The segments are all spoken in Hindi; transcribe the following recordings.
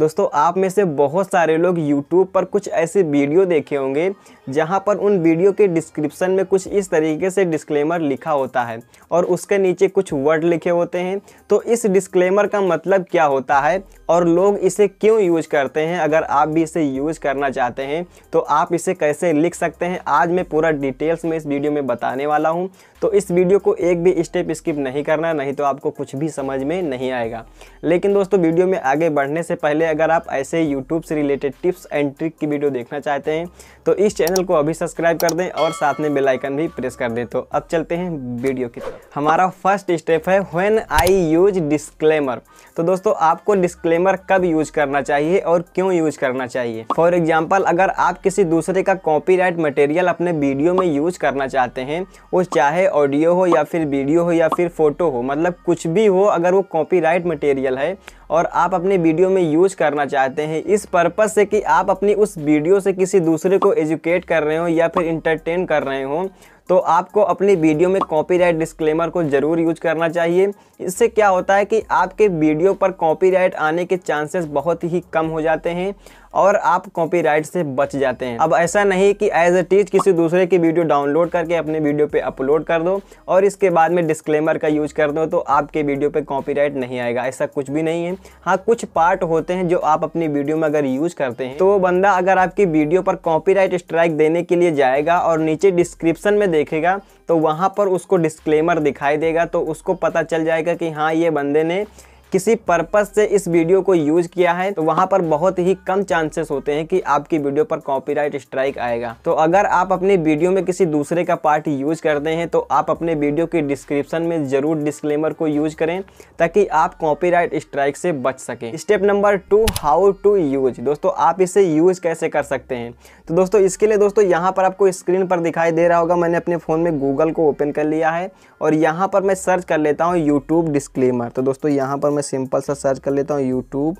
दोस्तों आप में से बहुत सारे लोग YouTube पर कुछ ऐसे वीडियो देखे होंगे जहां पर उन वीडियो के डिस्क्रिप्शन में कुछ इस तरीके से डिस्क्लेमर लिखा होता है और उसके नीचे कुछ वर्ड लिखे होते हैं तो इस डिस्क्लेमर का मतलब क्या होता है और लोग इसे क्यों यूज करते हैं अगर आप भी इसे यूज करना चाहते हैं तो आप इसे कैसे लिख सकते हैं आज मैं पूरा डिटेल्स में इस वीडियो में बताने वाला हूँ तो इस वीडियो को एक भी स्टेप स्किप नहीं करना नहीं तो आपको कुछ भी समझ में नहीं आएगा लेकिन दोस्तों वीडियो में आगे बढ़ने से पहले पहले अगर आप ऐसे यूट्यूब से रिलेटेड टिप्स एंड ट्रिक की वीडियो देखना चाहते हैं तो इस चैनल को अभी सब्सक्राइब कर दें और साथ में बेलाइकन भी प्रेस कर दें तो अब चलते हैं वीडियो की तरफ हमारा फर्स्ट स्टेप है व्हेन आई यूज डिस्क्लेमर तो दोस्तों आपको डिस्क्लेमर कब यूज करना चाहिए और क्यों यूज करना चाहिए फॉर एग्जाम्पल अगर आप किसी दूसरे का राइट मटेरियल अपने वीडियो में यूज करना चाहते हैं वो चाहे ऑडियो हो या फिर वीडियो हो या फिर फोटो हो मतलब कुछ भी हो अगर वो राइट मटेरियल है और आप अपने वीडियो में यूज यूज़ करना चाहते हैं इस पर्पज़ से कि आप अपनी उस वीडियो से किसी दूसरे को एजुकेट कर रहे हो या फिर इंटरटेन कर रहे हो तो आपको अपनी वीडियो में कॉपीराइट डिस्क्लेमर को ज़रूर यूज करना चाहिए इससे क्या होता है कि आपके वीडियो पर कॉपीराइट आने के चांसेस बहुत ही कम हो जाते हैं और आप कॉपीराइट से बच जाते हैं अब ऐसा नहीं कि एज ए टीच किसी दूसरे की वीडियो डाउनलोड करके अपने वीडियो पे अपलोड कर दो और इसके बाद में डिस्क्लेमर का यूज कर दो तो आपके वीडियो पे कॉपीराइट नहीं आएगा ऐसा कुछ भी नहीं है हाँ कुछ पार्ट होते हैं जो आप अपनी वीडियो में अगर यूज करते हैं तो वो बंदा अगर आपकी वीडियो पर कॉपी स्ट्राइक देने के लिए जाएगा और नीचे डिस्क्रिप्सन में देखेगा तो वहाँ पर उसको डिस्क्लेमर दिखाई देगा तो उसको पता चल जाएगा कि हाँ ये बंदे ने किसी पर्पज़ से इस वीडियो को यूज़ किया है तो वहां पर बहुत ही कम चांसेस होते हैं कि आपकी वीडियो पर कॉपीराइट स्ट्राइक आएगा तो अगर आप अपने वीडियो में किसी दूसरे का पार्ट यूज करते हैं तो आप अपने वीडियो के डिस्क्रिप्शन में ज़रूर डिस्क्लेमर को यूज करें ताकि आप कॉपी स्ट्राइक से बच सके step number two how to use दोस्तों आप इसे यूज कैसे कर सकते हैं तो दोस्तों इसके लिए दोस्तों यहाँ पर आपको स्क्रीन पर दिखाई दे रहा होगा मैंने अपने फ़ोन में गूगल को ओपन कर लिया है और यहाँ पर मैं सर्च कर लेता हूँ यूट्यूब डिस्क्लेमर तो दोस्तों यहाँ पर मैं मैं सिंपल सा सर्च कर लेता हूँ यूट्यूब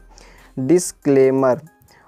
डिस्क्लेमर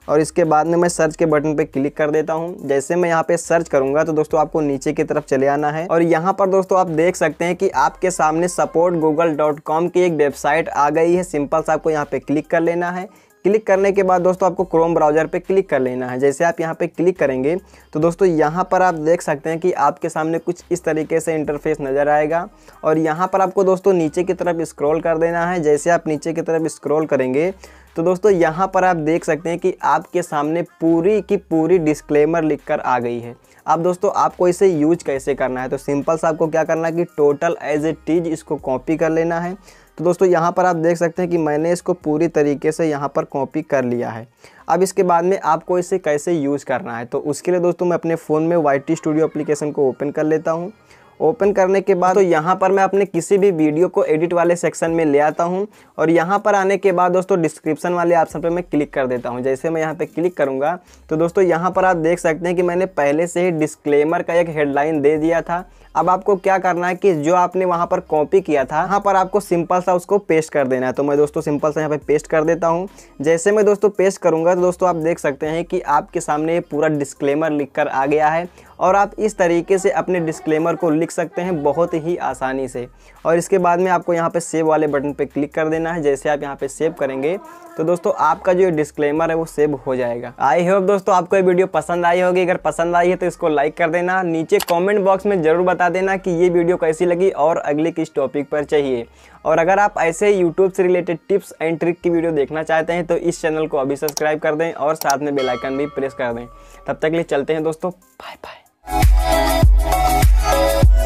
और इसके बाद में मैं सर्च के बटन पे क्लिक कर देता हूँ जैसे मैं यहाँ पे सर्च करूँगा तो दोस्तों आपको नीचे की तरफ चले आना है और यहाँ पर दोस्तों आप देख सकते हैं कि आपके सामने सपोर्ट गूगल डॉट कॉम की एक वेबसाइट आ गई है सिंपल सा आपको यहाँ पे क्लिक कर लेना है क्लिक करने के बाद दोस्तों आपको क्रोम ब्राउज़र पे क्लिक कर लेना है जैसे आप यहाँ पे क्लिक करेंगे तो दोस्तों यहाँ पर आप देख सकते हैं कि आपके सामने कुछ इस तरीके से इंटरफेस नज़र आएगा और यहाँ पर आपको दोस्तों नीचे की तरफ स्क्रॉल कर देना है जैसे आप नीचे की तरफ स्क्रॉल करेंगे तो दोस्तों यहाँ पर आप देख सकते हैं कि आपके सामने पूरी की पूरी डिस्क्लेमर लिख कर आ गई है अब दोस्तों आपको इसे यूज कैसे करना है तो सिंपल सा आपको क्या करना है कि टोटल एज ए टीज इसको कॉपी कर लेना है तो दोस्तों यहाँ पर आप देख सकते हैं कि मैंने इसको पूरी तरीके से यहाँ पर कॉपी कर लिया है अब इसके बाद में आपको इसे कैसे यूज़ करना है तो उसके लिए दोस्तों मैं अपने फ़ोन में वाई स्टूडियो एप्लीकेशन को ओपन कर लेता हूँ ओपन करने के बाद तो यहाँ पर मैं अपने किसी भी वीडियो को एडिट वाले सेक्शन में ले आता हूँ और यहाँ पर आने के बाद दोस्तों डिस्क्रिप्शन वाले ऑप्शन पर मैं क्लिक कर देता हूँ जैसे मैं यहाँ पर क्लिक करूँगा तो दोस्तों यहाँ पर आप देख सकते हैं कि मैंने पहले से ही डिस्क्लेमर का एक हेडलाइन दे दिया था अब आपको क्या करना है कि जो आपने वहाँ पर कॉपी किया था वहाँ पर आपको सिंपल सा उसको पेस्ट कर देना है तो मैं दोस्तों सिंपल सा यहाँ पर पेस्ट कर देता हूँ जैसे मैं दोस्तों पेस्ट करूँगा तो दोस्तों आप देख सकते हैं कि आपके सामने ये पूरा डिस्क्लेमर लिख कर आ गया है और आप इस तरीके से अपने डिस्क्लेमर को लिख लिख सकते हैं बहुत ही आसानी से और इसके बाद में आपको यहाँ पे सेव वाले बटन पे क्लिक कर देना है जैसे आप यहाँ पे सेव करेंगे तो दोस्तों आपका जो डिस्क्लेमर है वो सेव हो जाएगा आई होप दोस्तों आपको ये वीडियो पसंद आई होगी अगर पसंद आई है तो इसको लाइक कर देना नीचे कॉमेंट बॉक्स में ज़रूर बता देना कि ये वीडियो कैसी लगी और अगले किस टॉपिक पर चाहिए और अगर आप ऐसे यूट्यूब से रिलेटेड टिप्स एंड ट्रिक की वीडियो देखना चाहते हैं तो इस चैनल को अभी सब्सक्राइब कर दें और साथ में बेलाइकन भी प्रेस कर दें तब तक लिए चलते हैं दोस्तों bye bye Oh, oh, oh